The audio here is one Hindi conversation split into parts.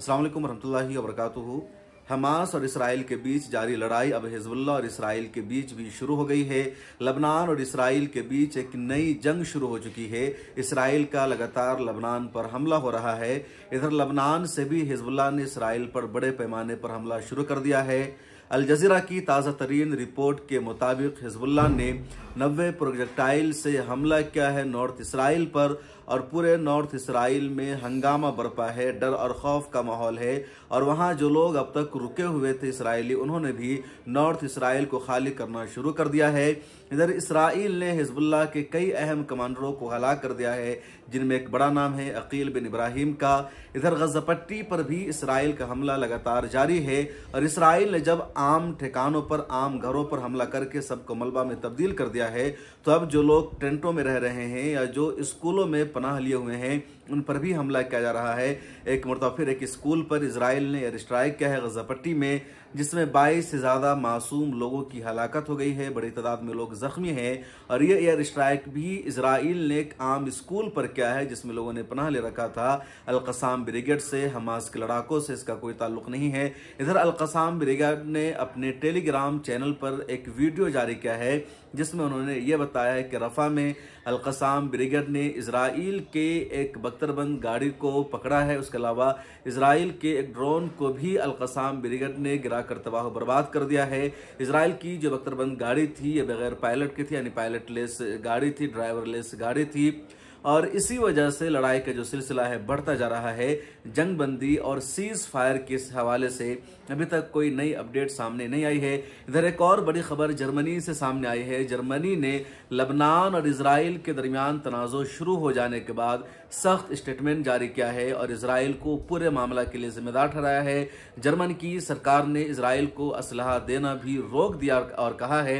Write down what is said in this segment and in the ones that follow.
असलम वरम वरक हमास और इसराइल के बीच जारी लड़ाई अब हिजबुल्ला और इसराइल के बीच भी शुरू हो गई है लबनान और इसराइल के बीच एक नई जंग शुरू हो चुकी है इसराइल का लगातार लबनान पर हमला हो रहा है इधर लबनान से भी हिजबुल्ला ने इसराइल पर बड़े पैमाने पर हमला शुरू कर दिया है अल जजीरा की ताज़ा तरीन रिपोर्ट के मुताबिक हिजबुल्ला ने नब्बे प्रोजेक्टाइल से हमला किया है नॉर्थ इसराइल पर और पूरे नॉर्थ इसराइल में हंगामा बरपा है डर और खौफ का माहौल है और वहाँ जो लोग अब तक रुके हुए थे इसराइली उन्होंने भी नॉर्थ इसराइल को खाली करना शुरू कर दिया है इधर इसराइल ने हिजबुल्ला के कई अहम कमांडरों को हला कर दिया है जिनमें एक बड़ा नाम है अकील बिन इब्राहिम का इधर गजपट्टी पर भी इसराइल का हमला लगातार जारी है और इसराइल ने जब आम ठिकानों पर आम घरों पर हमला करके सबको मलबा में तब्दील कर दिया है तो अब जो लोग टेंटों में रह रहे हैं या जो स्कूलों में पनाह लिए हुए हैं उन पर भी हमला किया जा रहा है एक मरतबा फिर एक स्कूल पर इसराइल ने एयर स्ट्राइक किया है गजापट्टी में जिसमें बाईस से ज़्यादा मासूम लोगों की हलाकत हो गई है बड़ी तादाद में लोग ज़ख्मी हैं और यह एयर स्ट्राइक भी इसराइल ने एक आम स्कूल पर किया है जिसमें लोगों ने पनाह ले रखा था अलकसाम ब्रिगेड से हमास के लड़ाकों से इसका कोई ताल्लुक नहीं है इधर अलकसाम ब्रिगेड ने अपने टेलीग्राम चैनल पर एक वीडियो जारी किया है जिसमें उन्होंने ये बताया है कि रफ़ा में अलकसाम ब्रिगेड ने इसराइल के एक बख्तरबंद गाड़ी को पकड़ा है उसके अलावा इसराइल के एक ड्रोन को भी अलकसाम ब्रिगेड ने गिरा कर तबाह बर्बाद कर दिया है इसराइल की जो बख्तरबंद गाड़ी थी ये बगैर पायलट की थी यानी पायलट लेस गाड़ी थी ड्राइवर लेस गाड़ी थी और इसी वजह से लड़ाई का जो सिलसिला है बढ़ता जा रहा है जंग बंदी और सीज फायर के हवाले से अभी तक कोई नई अपडेट सामने नहीं आई है इधर एक और बड़ी खबर जर्मनी से सामने आई है जर्मनी ने लबनान और इसराइल के दरमियान तनाज़ शुरू हो जाने के बाद सख्त स्टेटमेंट जारी किया है और इसराइल को पूरे मामला के लिए जिम्मेदार ठहराया है जर्मन की सरकार ने इसराइल को असलाह देना भी रोक दिया और कहा है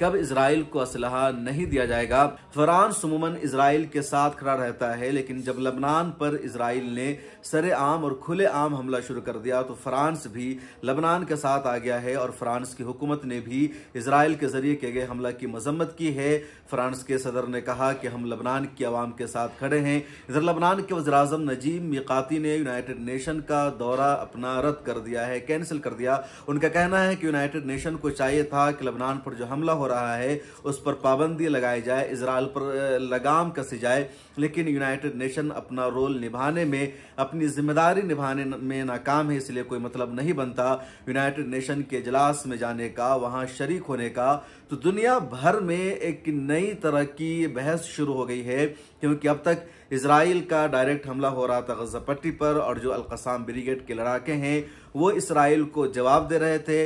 कब इसराइल को असलहा नहीं दिया जाएगा फ्रांस उमूमन इसराइल के साथ खड़ा रहता है लेकिन जब लबनान पर इसराइल ने सरे आम और खुले आम हमला शुरू कर दिया तो फ्रांस भी लबनान के साथ आ गया है और फ्रांस की हुकूमत ने भी इसराइल के जरिए किए गए हमला की मजम्मत की है फ्रांस के सदर ने कहा कि हम लबनान की आवाम के साथ खड़े हैं इधर लबनान के वजर अजम नजीम मिकाती ने यूनाइटेड नेशन का दौरा अपना रद्द कर दिया है कैंसिल कर दिया उनका कहना है कि यूनाइटेड नेशन को चाहिए था कि लबनान पर जो हमला हो रहा है उस पर पाबंदी लगाई जाए इसराइल पर लगाम कसी जाए लेकिन यूनाइटेड नेशन अपना रोल निभाने में अपनी जिम्मेदारी निभाने में नाकाम है इसलिए कोई मतलब नहीं बनता यूनाइटेड नेशन के इजलास में जाने का वहाँ शरीक होने का तो दुनिया भर में एक नई तरह की बहस शुरू हो गई है क्योंकि अब तक इसराइल का डायरेक्ट हमला हो रहा था गजा पट्टी पर और जो अलकसाम ब्रिगेड के लड़ाके हैं वो इसराइल को जवाब दे रहे थे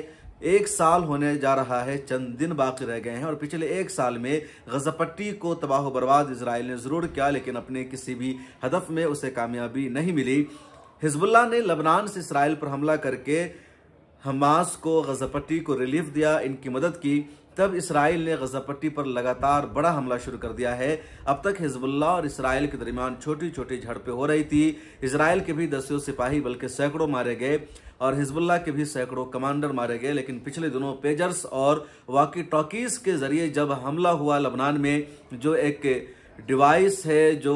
एक साल होने जा रहा है चंद दिन बाकी रह गए हैं और पिछले एक साल में गजपट्टी को तबाह बर्बाद इसराइल ने ज़रूर किया लेकिन अपने किसी भी हदफ में उसे कामयाबी नहीं मिली हिजबुल्ला ने लबनान से इसराइल पर हमला करके हमास को गज़ापट्टी को रिलीफ दिया इनकी मदद की तब इसराइल ने गज़ापट्टी पर लगातार बड़ा हमला शुरू कर दिया है अब तक हिजबुल्ला और इसराइल के दरमियान छोटी छोटी झड़पें हो रही थी इसराइल के भी दसियों सिपाही बल्कि सैकड़ों मारे गए और हिजबुल्ला के भी सैकड़ों कमांडर मारे गए लेकिन पिछले दिनों पेजर्स और वाकी टॉकीज़ के ज़रिए जब हमला हुआ लबनान में जो एक डिवाइस है जो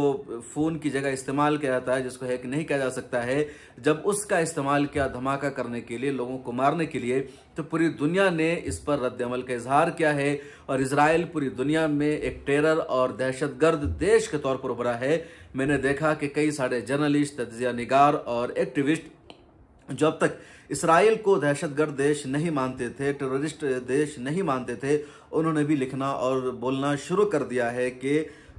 फ़ोन की जगह इस्तेमाल किया जाता है जिसको हैक नहीं किया जा सकता है जब उसका इस्तेमाल किया धमाका करने के लिए लोगों को मारने के लिए तो पूरी दुनिया ने इस पर रद्दमल का इजहार किया है और इसराइल पूरी दुनिया में एक टेरर और दहशतगर्द देश के तौर पर उभरा है मैंने देखा कि कई सारे जर्नलिस्ट तजिया निगार और एक्टिविस्ट जो अब तक इसराइल को दहशतगर्द देश नहीं मानते थे टेररिस्ट देश नहीं मानते थे उन्होंने भी लिखना और बोलना शुरू कर दिया है कि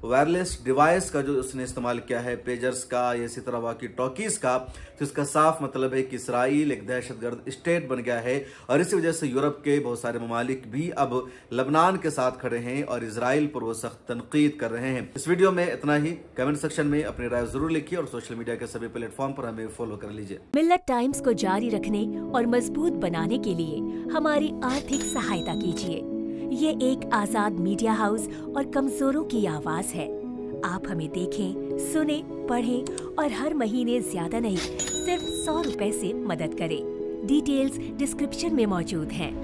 वायरलेस डिवाइस का जो उसने इस्तेमाल किया है पेजर्स का या इसी तरह बाकी टॉकीज़ का तो इसका साफ मतलब है कि इसराइल एक दहशतगर्द स्टेट बन गया है और इसी वजह से यूरोप के बहुत सारे ममालिक भी अब लबनान के साथ खड़े हैं और इसराइल पर वो सख्त तनकीद कर रहे हैं इस वीडियो में इतना ही कमेंट सेक्शन में अपनी राय जरूर लिखिए और सोशल मीडिया के सभी प्लेटफॉर्म पर हमें फॉलो कर लीजिए मिल्ल टाइम्स को जारी रखने और मजबूत बनाने के लिए हमारी आर्थिक सहायता कीजिए ये एक आजाद मीडिया हाउस और कमजोरों की आवाज है आप हमें देखें सुने पढ़ें और हर महीने ज्यादा नहीं सिर्फ सौ रुपए से मदद करें डिटेल्स डिस्क्रिप्शन में मौजूद हैं